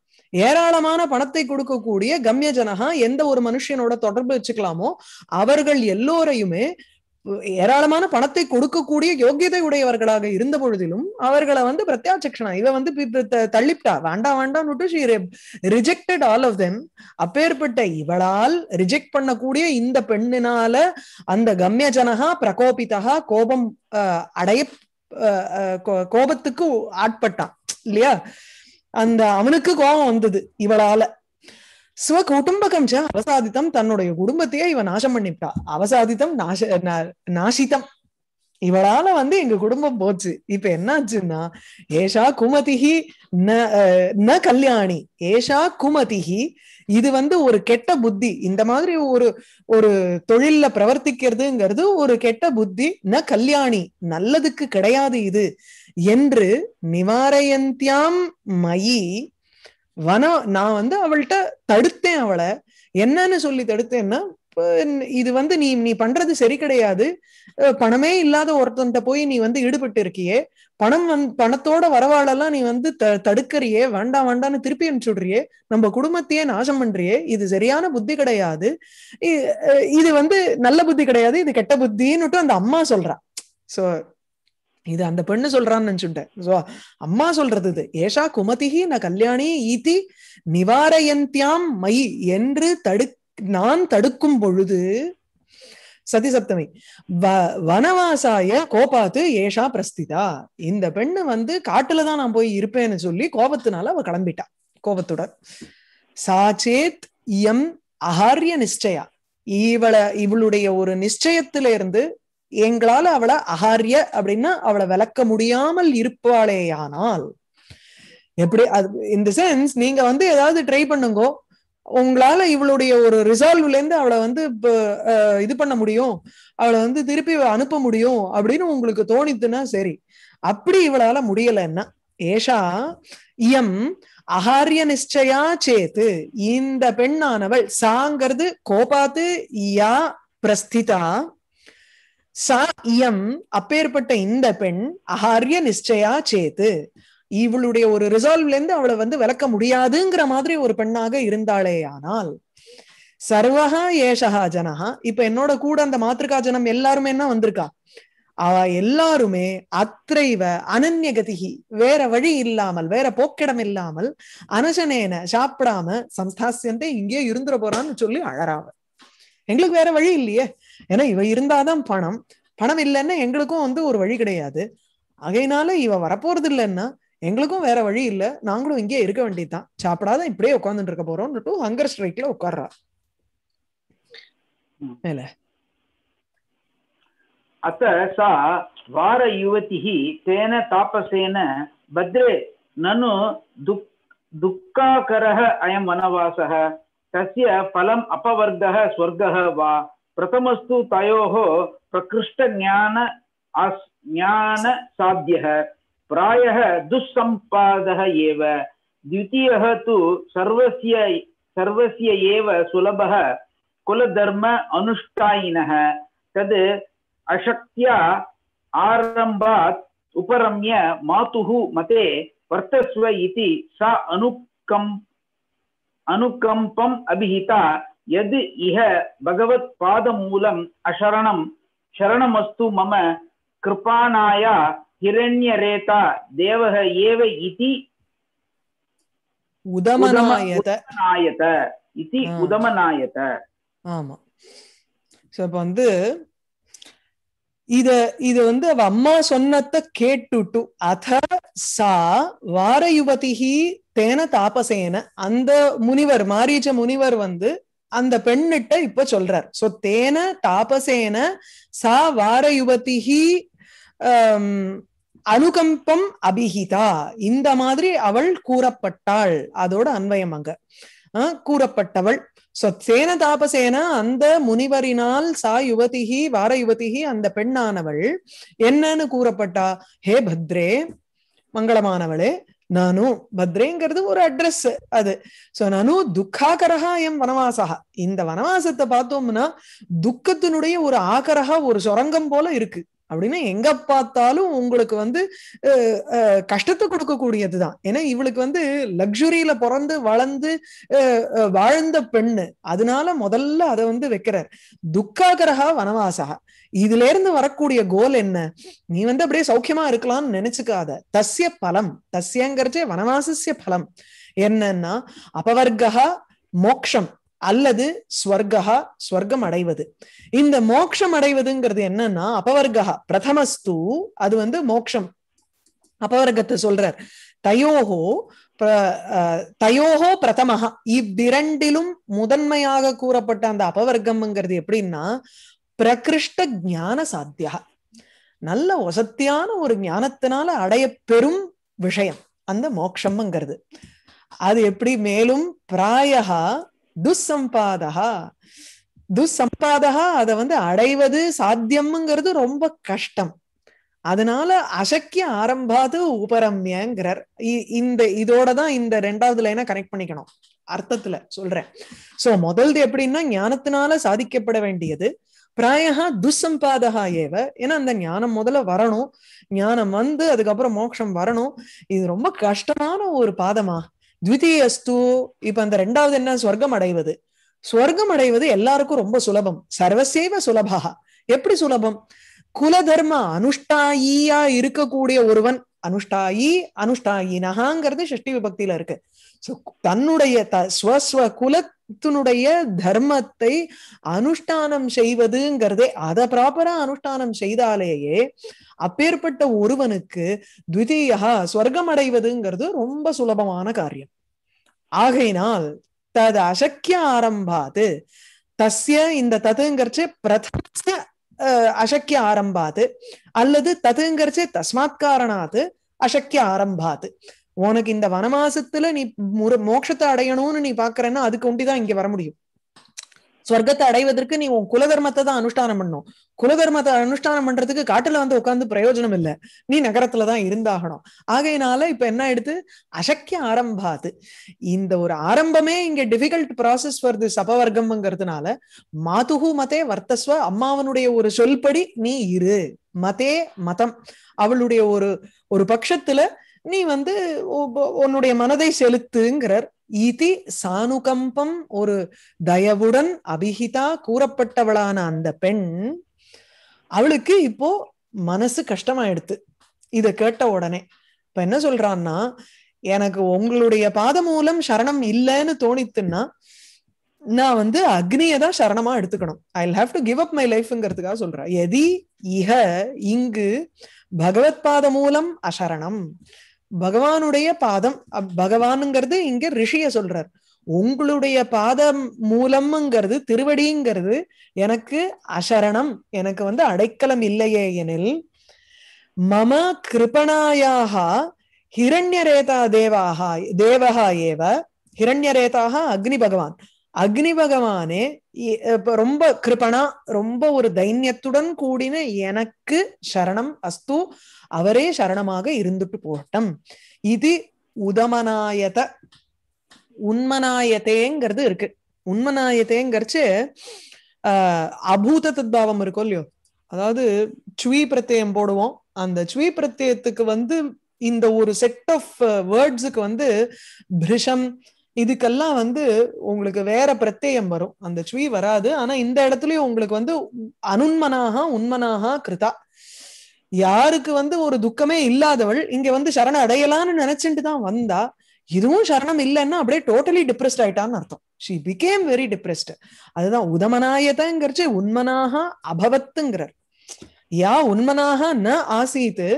ஏராளமான பணத்தை கொடுக்கக்கூடிய கம்ய ஜனகா எந்த ஒரு மனுஷனோட தொடர்பு வச்சுக்கலாமோ அவர்கள் எல்லோரையுமே ஏராளமான பணத்தை கொடுக்கக்கூடிய யோகியதை உடையவர்களாக இருந்த பொழுதிலும் அவர்களை வந்து பிரத்யாட்சணா இவ வந்து தள்ளிப்டா வேண்டாம் வேண்டாம்னு ரிஜெக்டட் ஆல் ஆஃப் தெம் அப்பேற்பட்ட இவளால் ரிஜெக்ட் பண்ணக்கூடிய இந்த பெண்ணினால அந்த கம்ய ஜனகா பிரகோபிதா கோபம் அடைய கோபத்துக்கு ஆட்பட்டான் இல்லையா அந்த அவனுக்கு கோபம் வந்தது இவளால சுவ குடும்பகம் அவசாதித்தம் தன்னுடைய குடும்பத்தையே இவன் நாசம் பண்ணிவிட்டா அவசாதித்தம் நாச நாசித்தம் இவளால வந்து எங்க குடும்பம் போச்சு இப்ப என்னாச்சுன்னா ஏஷா குமதிஹி ந கல்யாணி ஏஷா குமதிஹி இது வந்து ஒரு கெட்ட புத்தி இந்த மாதிரி ஒரு ஒரு தொழில்ல பிரவர்த்திக்கிறதுங்கிறது ஒரு கெட்ட புத்தி ந கல்யாணி நல்லதுக்கு கிடையாது இது என்று நிவாரயந்தியாம் மயி வன நான் வந்து அவள்கிட்ட தடுத்தேன் அவளை என்னன்னு சொல்லி தடுத்தேன்னா இது வந்து நீ நீ பண்றது சரி கிடையாது பணமே இல்லாத ஒருத்தன்ட்ட போய் நீ வந்து ஈடுபட்டு இருக்கியே பணம் வந் பணத்தோட வரவாளெல்லாம் நீ வந்து த தடுக்கறியே வேண்டாம் வேண்டாம்னு திருப்பி அனுப்பிச்சுடுறியே நம்ம குடும்பத்தையே நாசம் பண்றியே இது சரியான புத்தி கிடையாது இது வந்து நல்ல புத்தி கிடையாது இது கெட்ட புத்தின்னுட்டு அந்த அம்மா சொல்றா சோ இது அந்த பெண்ணு சொல்றான்னு நினைச்சுட்டேன் சோ அம்மா சொல்றது இது ஏஷா குமதிஹி நான் கல்யாணி ஈதி நிவாரயந்தியாம் மை என்று தடுக் நான் தடுக்கும் பொழுது சதி சப்தமி வ வனவாசாய கோபாத்து ஏஷா பிரஸ்திதா இந்த பெண்ணு வந்து காட்டுலதான் நான் போய் இருப்பேன்னு சொல்லி கோபத்தினால அவ கிளம்பிட்டா கோபத்துடன் சாச்சேத் எம் அகாரிய நிச்சயா இவளை இவளுடைய ஒரு நிச்சயத்துல இருந்து எங்களால அவளை அகாரிய அப்படின்னா அவளை விளக்க முடியாமல் இருப்பாளேயானால் எப்படி அது இந்த சென்ஸ் நீங்க வந்து ஏதாவது ட்ரை பண்ணுங்கோ உங்களால இவளுடைய ஒரு ரிசால்வ்ல இருந்து அவளை வந்து இது பண்ண முடியும் அவளை வந்து திருப்பி அனுப்ப முடியும் அப்படின்னு உங்களுக்கு தோணித்துன்னா சரி அப்படி இவளால என்ன ஏஷா இயம் அகாரிய நிச்சயா சேத்து இந்த பெண்ணானவள் சாங்கிறது கோபாத்து யா பிரஸ்திதா சா இயம் அப்பேற்பட்ட இந்த பெண் அகாரிய நிச்சயா சேத்து இவளுடைய ஒரு ரிசால்வ்ல இருந்து அவளை வந்து விளக்க முடியாதுங்கிற மாதிரி ஒரு பெண்ணாக இருந்தாளே ஆனால் சர்வகா ஏஷகா ஜனகா இப்ப என்னோட கூட அந்த மாத்திருக்கா ஜனம் எல்லாருமே என்ன வந்திருக்கா அவ எல்லாருமே அத்திரைவ கதிகி வேற வழி இல்லாமல் வேற போக்கிடம் இல்லாமல் அனசனேன சாப்பிடாம சம்ஸ்தாசியந்தே இங்கே இருந்துட போறான்னு சொல்லி அழறாவ எங்களுக்கு வேற வழி இல்லையே ஏன்னா இவ இருந்தாதான் பணம் பணம் இல்லைன்னா எங்களுக்கும் வந்து ஒரு வழி கிடையாது அகையினால இவ வரப்போறது இல்லைன்னா எங்களுக்கும் வேற வழி இல்ல நாங்களும் இங்கே இருக்க வேண்டியதுதான் சாப்பிடாத இப்படியே உட்காந்துட்டு இருக்க போறோம் ஹங்கர் ஸ்ட்ரைக்ல உட்கார்றா மேல அத்த சா வார யுவதி தேன தாபசேன பத்ரே நனு துக் துக்காகரः अयं वनवासः तस्य फलम् अपवर्गः स्वर्गः वा प्रथमस्तु तयोः ஞான ज्ञानसाध्यः प्रायः दुस्सम्पादः एव द्वितीयः तु सर्वस्य सर्वस्य एव सुलभः कुलधर्म अनुष्ठायिनः तद् अशक्त्या आरम्भात् उपरम्य मातुः मते वर्तस्व इति सा अनुकम् अनुकम्पम् अभिहिता यद् इह भगवत्पादमूलम् अशरणं शरणमस्तु मम कृपाणाय ஹிரண்ய ரேதா தேவக ஏவ इति உதமநாயத நாயத இது உதமநாயத ஆமா சோ இப்ப வந்து இத இது வந்து அவ அம்மா சொன்னத கேட்டுட்டு அத சா வாரயுவதிகி தேன தாபசேன அந்த முனிவர் மாரீச்ச முனிவர் வந்து அந்த பெண்ணிட்ட இப்ப சொல்றார் சோ தேன தாபசேன சா வாரயுவதிகி அனுகம்பம் அபிஹிதா இந்த மாதிரி அவள் கூறப்பட்டாள் அதோட அன்வயம் அங்க கூறப்பட்டவள் சேன தாபசேன அந்த முனிவரினால் சா யுவதிகி வார யுவதிகி அந்த பெண்ணானவள் என்னன்னு கூறப்பட்டா ஹே பத்ரே மங்களமானவளே நானும் பத்ரேங்கிறது ஒரு அட்ரஸ் அது சோ நானும் துக்காகரஹா எம் வனவாசா இந்த வனவாசத்தை பார்த்தோம்னா துக்கத்தினுடைய ஒரு ஆகரகா ஒரு சுரங்கம் போல இருக்கு அப்படின்னு எங்க பார்த்தாலும் உங்களுக்கு வந்து கஷ்டத்தை கொடுக்கக்கூடியதுதான் ஏன்னா இவளுக்கு வந்து லக்ஸுரியில பிறந்து வளர்ந்து வாழ்ந்த பெண்ணு அதனால முதல்ல அதை வந்து வைக்கிறார் துக்காகரகா வனவாசகா இதுல இருந்து வரக்கூடிய கோல் என்ன நீ வந்து அப்படியே சௌக்கியமா இருக்கலாம்னு நினைச்சுக்காத தஸ்ய பலம் தஸ்யங்கிறச்சே வனவாசிய பலம் என்னன்னா அபவர்கா மோக்ஷம் அல்லது ஸ்வர்கா ஸ்வர்க்கம் அடைவது இந்த மோக்ஷம் அடைவதுங்கிறது என்னன்னா அபவர்கா பிரதமஸ்து அது வந்து மோக்ஷம் அபவர்கத்தை சொல்றார் தயோகோ தயோகோ பிரதமஹா இவ்விரண்டிலும் முதன்மையாக கூறப்பட்ட அந்த அபவர்க்கம்ங்கிறது எப்படின்னா பிரகிருஷ்ட ஞான சாத்தியா நல்ல ஒசத்தியான ஒரு ஞானத்தினால அடைய பெறும் விஷயம் அந்த மோக்ஷம்ங்கிறது அது எப்படி மேலும் பிராயகா துசம்பாதகா துசம்பாதகா அதை வந்து அடைவது சாத்தியம்ங்கிறது ரொம்ப கஷ்டம் அதனால அசக்கிய ஆரம்பாது உபரம்யங்கிறார் இந்த இதோட தான் இந்த ரெண்டாவது லைனா கனெக்ட் பண்ணிக்கணும் அர்த்தத்துல சொல்றேன் சோ முதல்து எப்படின்னா ஞானத்தினால சாதிக்கப்பட வேண்டியது பிராயா துஷ்சம்பாதகா ஏவ ஏன்னா அந்த ஞானம் முதல்ல வரணும் ஞானம் வந்து அதுக்கப்புறம் மோட்சம் வரணும் இது ரொம்ப கஷ்டமான ஒரு பாதமா அஸ்து இப்ப அந்த ரெண்டாவது என்ன சொர்க்கம் அடைவது சொர்க்கம் அடைவது எல்லாருக்கும் ரொம்ப சுலபம் சர்வசேவ சுலபா எப்படி சுலபம் குல தர்ம அனுஷ்டாயியா இருக்கக்கூடிய ஒருவன் அனுஷ்டாயி அனுஷ்டாயினகாங்கிறது ஷஷ்டி விபக்தியில இருக்கு தன்னுடைய ஸ்வஸ்வ குலத்தினுடைய தர்மத்தை அனுஷ்டானம் செய்வதுங்கிறதே அதை ப்ராப்பரா அனுஷ்டானம் செய்தாலேயே அப்பேற்பட்ட ஒருவனுக்கு துவிதீயா ஸ்வர்க்கம் அடைவதுங்கிறது ரொம்ப சுலபமான காரியம் ஆகையினால் தது அசக்கிய ஆரம்பாது தஸ்ய இந்த ததுங்கிறச்சு பிரதம அசக்கிய ஆரம்பாது அல்லது ததுங்கிறச்சு தஸ்மாத் காரணாது அசக்கிய ஆரம்பாது உனக்கு இந்த வனமாசத்துல நீ முற மோட்சத்தை அடையணும்னு நீ பாக்குறன்னா அதுக்கு ஒண்டிதான் இங்க வர முடியும் ஸ்வர்க்கத்தை அடைவதற்கு நீ உன் குலதர்மத்தை தான் அனுஷ்டானம் பண்ணும் குலதர்மத்தை அனுஷ்டானம் பண்றதுக்கு காட்டுல வந்து உட்காந்து பிரயோஜனம் இல்லை நீ நகரத்துலதான் இருந்தாகணும் ஆகையினால இப்ப என்ன எடுத்து அசக்கிய ஆரம்பாது இந்த ஒரு ஆரம்பமே இங்க டிஃபிகல்ட் ப்ராசஸ் வருது சபவர்க்கம்ங்கிறதுனால மாதுகு மதே வர்த்தஸ்வ அம்மாவனுடைய ஒரு சொல்படி நீ இரு மதே மதம் அவளுடைய ஒரு ஒரு பட்சத்துல நீ வந்து உன்னுடைய மனதை செலுத்துங்கிறார் இதி சானுகம்பம் ஒரு தயவுடன் அபிஹிதா கூறப்பட்டவளான அந்த பெண் அவளுக்கு இப்போ மனசு கஷ்டமாயிடுத்து இத கேட்ட உடனே இப்ப என்ன சொல்றான்னா எனக்கு உங்களுடைய பாதம் மூலம் சரணம் இல்லைன்னு தோணித்துன்னா நான் வந்து அக்னியை தான் சரணமா எடுத்துக்கணும் I have to give up my லைஃப்ங்கிறதுக்காக சொல்றேன் எதி இக இங்கு பகவத் பாத மூலம் அசரணம் பகவானுடைய பாதம் பகவானுங்கிறது இங்க ரிஷிய சொல்றார் உங்களுடைய பாதம் மூலம்ங்கிறது திருவடிங்கிறது எனக்கு அசரணம் எனக்கு வந்து அடைக்கலம் இல்லையே எனில் மம கிருபணாயாக ஹிரண்யரேதா தேவாகா தேவகா ஏவ ஹிரண்யரேதாக அக்னி பகவான் அக்னி பகவானே ரொம்ப கிருபனா ரொம்ப ஒரு தைன்யத்துடன் கூடின எனக்கு சரணம் அஸ்து அவரே சரணமாக இருந்துட்டு போகட்டும் இது உதமனாயத உண்மனாயத்தேங்கிறது இருக்கு உண்மனாயத்தேங்கிறச்சு ஆஹ் அபூத தத்பாவம் இருக்கும் இல்லையோ அதாவது சுவி பிரத்தியம் போடுவோம் அந்த சுவி பிரத்தியத்துக்கு வந்து இந்த ஒரு செட் ஆஃப் வேர்ட்ஸுக்கு வந்து பிரிஷம் இதுக்கெல்லாம் வந்து உங்களுக்கு வேற பிரத்யம் வரும் அந்த சுவி வராது ஆனா இந்த இடத்துலயும் உங்களுக்கு வந்து அனுன்மனாக உண்மனாக கிருதா யாருக்கு வந்து ஒரு துக்கமே இல்லாதவள் இங்க வந்து சரண அடையலான்னு நினைச்சுட்டு தான் வந்தா இதுவும் சரணம் இல்லைன்னா அப்படியே டோட்டலி டிப்ரெஸ்ட் ஆயிட்டான்னு அர்த்தம் ஷி பிகேம் வெரி டிப்ரெஸ்ட் அதுதான் உதமனாயதங்கிறச்சு உண்மனாக அபவத்துங்கிறார் யா உண்மனாக ந ஆசீத்து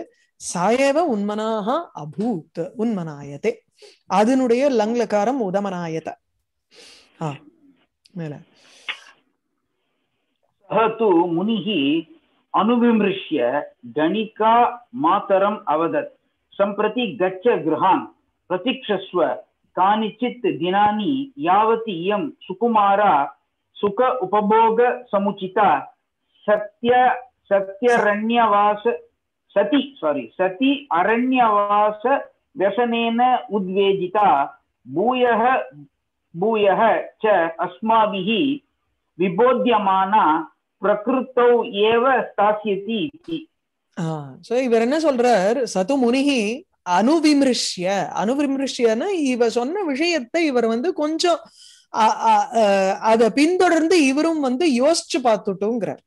சாயவ உண்மனாக அபூத் உண்மனாயதே அதனுடைய லங்லகாரம் உதமனாயத ஆ மேல தூ முனிஹி அனுவிமிருஷ்ய கணிகா மாதரம் அவதத் சம்பிரதி கச்ச கிரகான் பிரதீக்ஷஸ்வ கானிச்சித் தினானி யாவத் இயம் சுகுமாரா சுக உபபோக சமுச்சிதா சத்ய சத்யரண்யவாச சதி சாரி சதி அரண்யவாச व्यसनेन उद्वेजिता भूयः भूयः च अस्माभिः விபோத்தியமானா பிரகிருத்தௌ ஏவ ஸ்தாசியதி இதி சோ இவர் என்ன சொல்றார் சது முனிகி அனுவிமிருஷ்ய அனுவிமிருஷ்யன்னு இவ சொன்ன விஷயத்தை இவர் வந்து கொஞ்சம் அத பின்தொடர்ந்து இவரும் வந்து யோசிச்சு பார்த்துட்டுங்கிறார்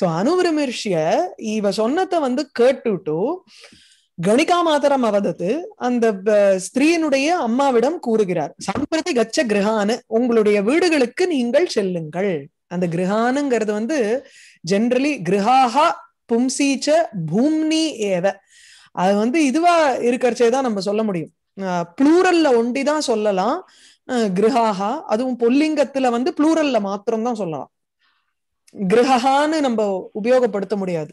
சோ அனுவிமிருஷ்ய இவ சொன்னத வந்து கேட்டுட்டு கணிகா மாதரம் அவதத்து அந்த ஸ்திரீனுடைய அம்மாவிடம் கூறுகிறார் சம்பிரதி கச்ச கிரகானு உங்களுடைய வீடுகளுக்கு நீங்கள் செல்லுங்கள் அந்த கிரகானுங்கிறது வந்து ஜென்ரலி கிரகாஹா பும்சீச்ச பூம்னி ஏவ அது வந்து இதுவா இருக்கிறச்சே தான் நம்ம சொல்ல முடியும் ப்ளூரல்ல ஒண்டிதான் தான் சொல்லலாம் கிரகாஹா அதுவும் பொல்லிங்கத்துல வந்து ப்ளூரல்ல மாத்திரம்தான் சொல்லலாம் கிரகான்னு நம்ம உபயோகப்படுத்த முடியாது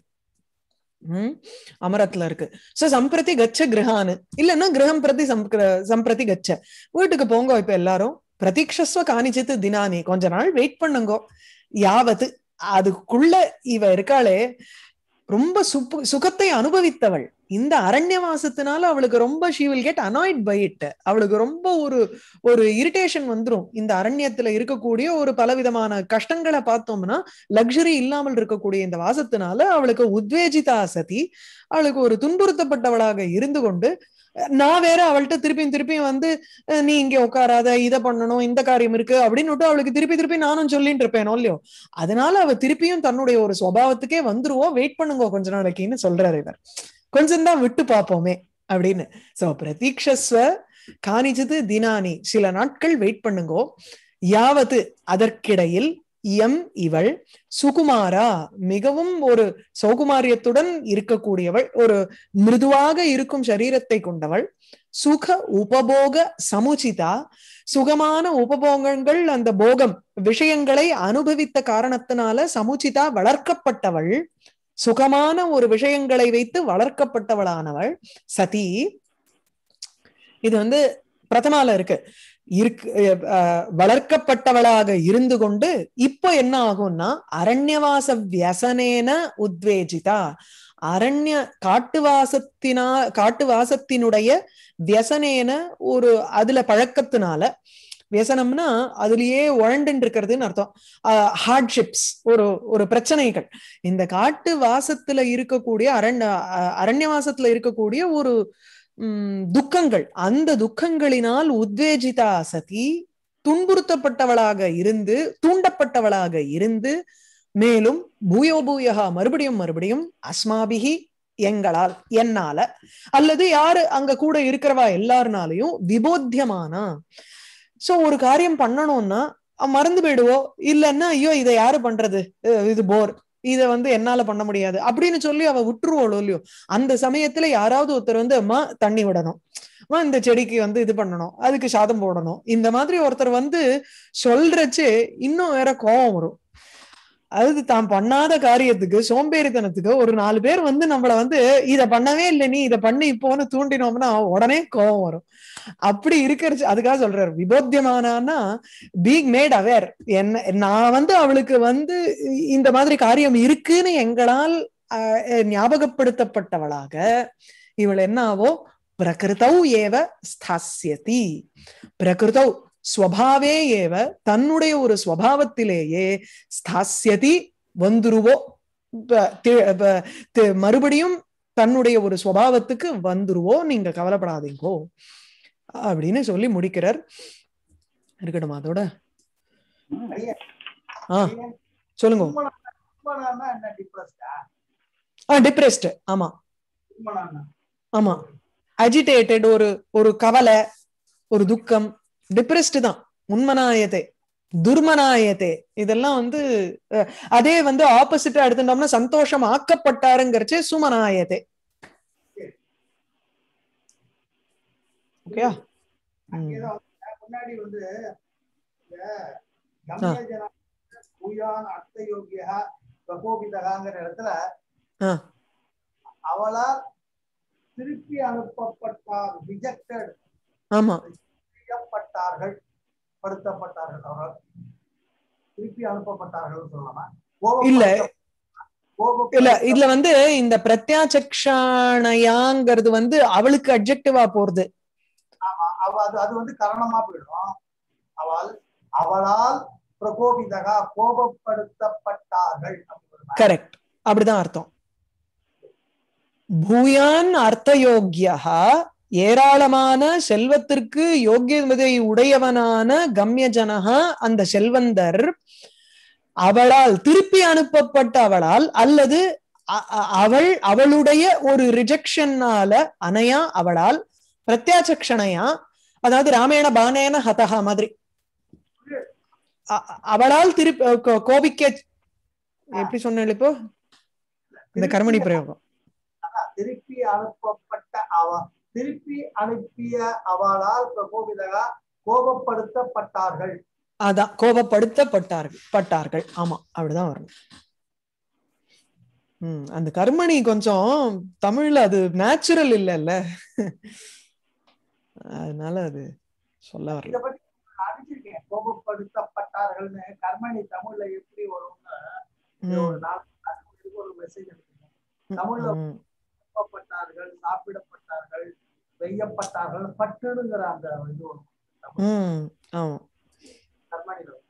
அமரத்துல இருக்கு சோ சம்பிரதி கச்ச கிரகான்னு இல்லைன்னா கிரகம் பிரதி சம்பிரதி கச்ச வீட்டுக்கு போங்க இப்ப எல்லாரும் பிரதீக்ஷஸ்வ காணிச்சித்து தினானி கொஞ்ச நாள் வெயிட் பண்ணுங்கோ யாவது அதுக்குள்ள இவ இருக்காளே ரொம்ப சுப்பு சுகத்தை அனுபவித்தவள் இந்த அரண்யவாசத்தினால அவளுக்கு ரொம்ப she will get annoyed by it அவளுக்கு ரொம்ப ஒரு ஒரு இரிட்டேஷன் வந்துடும் இந்த அரண்யத்துல இருக்கக்கூடிய ஒரு பலவிதமான கஷ்டங்களை பார்த்தோம்னா லக்ஸரி இல்லாமல் இருக்கக்கூடிய இந்த வாசத்தினால அவளுக்கு உத்வேஜிதா சதி அவளுக்கு ஒரு துன்புறுத்தப்பட்டவளாக இருந்து கொண்டு நான் வேற அவள்கிட்ட திருப்பியும் திருப்பியும் வந்து நீ இங்க உட்காராத இதை பண்ணணும் இந்த காரியம் இருக்கு அப்படின்னு அவளுக்கு திருப்பி திருப்பி நானும் சொல்லிட்டு இருப்பேனோ இல்லையோ அதனால அவ திருப்பியும் தன்னுடைய ஒரு சுவாவத்துக்கே வந்துருவோம் வெயிட் பண்ணுங்க கொஞ்ச நாளைக்குன்னு சொல்றாரு இவர் கொஞ்சம் தான் விட்டு பார்ப்போமே அப்படின்னு சோ பிரதீக்ஷஸ்வ காணிச்சது தினானி சில நாட்கள் வெயிட் பண்ணுங்கோ யாவது அதற்கிடையில் எம் இவள் சுகுமாரா மிகவும் ஒரு சௌகுமாரியத்துடன் இருக்கக்கூடியவள் ஒரு மிருதுவாக இருக்கும் சரீரத்தை கொண்டவள் சுக உபபோக சமுச்சிதா சுகமான உபபோகங்கள் அந்த போகம் விஷயங்களை அனுபவித்த காரணத்தினால சமுச்சிதா வளர்க்கப்பட்டவள் சுகமான ஒரு விஷயங்களை வைத்து வளர்க்கப்பட்டவளானவள் சதி இது வந்து பிரதமால இருக்கு இருக்கு வளர்க்கப்பட்டவளாக இருந்து கொண்டு இப்போ என்ன ஆகும்னா அரண்யவாச வியசனேன உத்வேஜிதா அரண்ய காட்டுவாசத்தினா காட்டுவாசத்தினுடைய வியசனேன ஒரு அதுல பழக்கத்தினால வியசனம்னா அதுலயே உழண்டுன்னு இருக்கிறதுன்னு அர்த்தம் ஹார்ட்ஷிப்ஸ் ஒரு ஒரு பிரச்சனைகள் இந்த காட்டு வாசத்துல இருக்கக்கூடிய அரண்ய அரண்யவாசத்துல இருக்கக்கூடிய ஒரு உம் துக்கங்கள் அந்த துக்கங்களினால் உத்வேஜிதா சதி துன்புறுத்தப்பட்டவளாக இருந்து தூண்டப்பட்டவளாக இருந்து மேலும் பூயோ பூயகா மறுபடியும் மறுபடியும் அஸ்மாபிகி எங்களால் என்னால அல்லது யாரு அங்க கூட இருக்கிறவா எல்லாருனாலையும் விபோத்தியமானா சோ ஒரு காரியம் பண்ணணும்னா மறந்து போயிடுவோம் இல்லைன்னா ஐயோ இதை யாரு பண்றது இது போர் இதை வந்து என்னால பண்ண முடியாது அப்படின்னு சொல்லி அவ விட்டுருவோம் இல்லையோ அந்த சமயத்துல யாராவது ஒருத்தர் வந்து அம்மா தண்ணி விடணும் இந்த செடிக்கு வந்து இது பண்ணணும் அதுக்கு சாதம் போடணும் இந்த மாதிரி ஒருத்தர் வந்து சொல்றச்சு இன்னும் வேற கோபம் வரும் அதாவது தான் பண்ணாத காரியத்துக்கு சோம்பேறித்தனத்துக்கு ஒரு நாலு பேர் வந்து நம்மள வந்து இதை பண்ணவே இல்லை நீ இதை பண்ணி இப்போன்னு தூண்டினோம்னா உடனே கோபம் வரும் அப்படி இருக்கிறச்சு அதுக்காக சொல்ற விபோத்தியமானா பீங் மேட் அவேர் என்ன நான் வந்து அவளுக்கு வந்து இந்த மாதிரி காரியம் இருக்குன்னு எங்களால் ஞாபகப்படுத்தப்பட்டவளாக இவள் என்ன ஆவோ பிரகிருதௌ ஏவ ஸ்தாசியதி பிரகிருதௌ ஸ்வபாவே ஏவ தன்னுடைய ஒரு ஸ்வபாவத்திலேயே ஸ்தாசியதி வந்துருவோ மறுபடியும் தன்னுடைய ஒரு ஸ்வபாவத்துக்கு வந்துருவோ நீங்க கவலைப்படாதீங்கோ அப்படின்னு சொல்லி முடிக்கிறார் இருக்கட்டும் அதோட ஆ சொல்லுங்க ஆ டிப்ரெஸ்ட் ஆமா ஆமா அஜிடேட்டட் ஒரு ஒரு கவலை ஒரு துக்கம் டிப்ரெஸ்டு தான் உண்மனாயத்தை துர்மனாயத்தே இதெல்லாம் வந்து அதே வந்து ஆப்போசிட்டா எடுத்துட்டோம்னா சந்தோஷம் ஆக்கப்பட்டாருங்கிறச்சே சுமனாயத்தே ஓகேயா முன்னாடி வந்து இடத்துல அவளால் திருப்பி அனுப்பப்பட்டார் ரிஜெக்டட் ஆமா வைக்கப்பட்டார்கள் படுத்தப்பட்டார்கள் அவர்கள் திருப்பி அனுப்பப்பட்டார்கள் சொல்லலாமா இல்ல இல்ல இதுல வந்து இந்த பிரத்யாட்சணையாங்கிறது வந்து அவளுக்கு அப்ஜெக்டிவா போறது அவ அது அது வந்து காரணமா போயிடும் அவள் அவளால் பிரகோபிதகா கோபப்படுத்தப்பட்டார்கள் கரெக்ட் அப்படிதான் அர்த்தம் பூயான் அர்த்தயோக்கியா ஏராளமான செல்வத்திற்கு யோகியதை உடையவனான கம்யஜனகா அந்த செல்வந்தர் அவளால் திருப்பி அனுப்பப்பட்ட அவளால் அல்லது அவள் அவளுடைய ஒரு ரிஜெக்ஷன்னால அனையா அவளால் பிரத்யாச்சனையா அதாவது ராமேண பானேன ஹதஹா மாதிரி அவளால் திருப்பி கோபிக்க எப்படி சொன்னேன் இப்போ இந்த கர்மணி பிரயோகம் திருப்பி அனுப்பப்பட்ட அவ திருப்பி அனுப்பிய அவளால் பிரகோபிதகா கோபப்படுத்தப்பட்டார்கள் அதான் கோபப்படுத்தப்பட்டார்கள் பட்டார்கள் ஆமா அப்படிதான் வரணும் உம் அந்த கர்மணி கொஞ்சம் தமிழ்ல அது நேச்சுரல் இல்ல அதனால அது சொல்ல வரல கோபப்படுத்தப்பட்டார்கள்னு கர்மணி தமிழ்ல எப்படி வரும் ஒரு தமிழ்ல கோபப்பட்டார்கள் சாப்பிடப்பட்டார்கள் செய்யப்பட்டார்கள் பட்டுங்கிற அந்த இது கர்மனில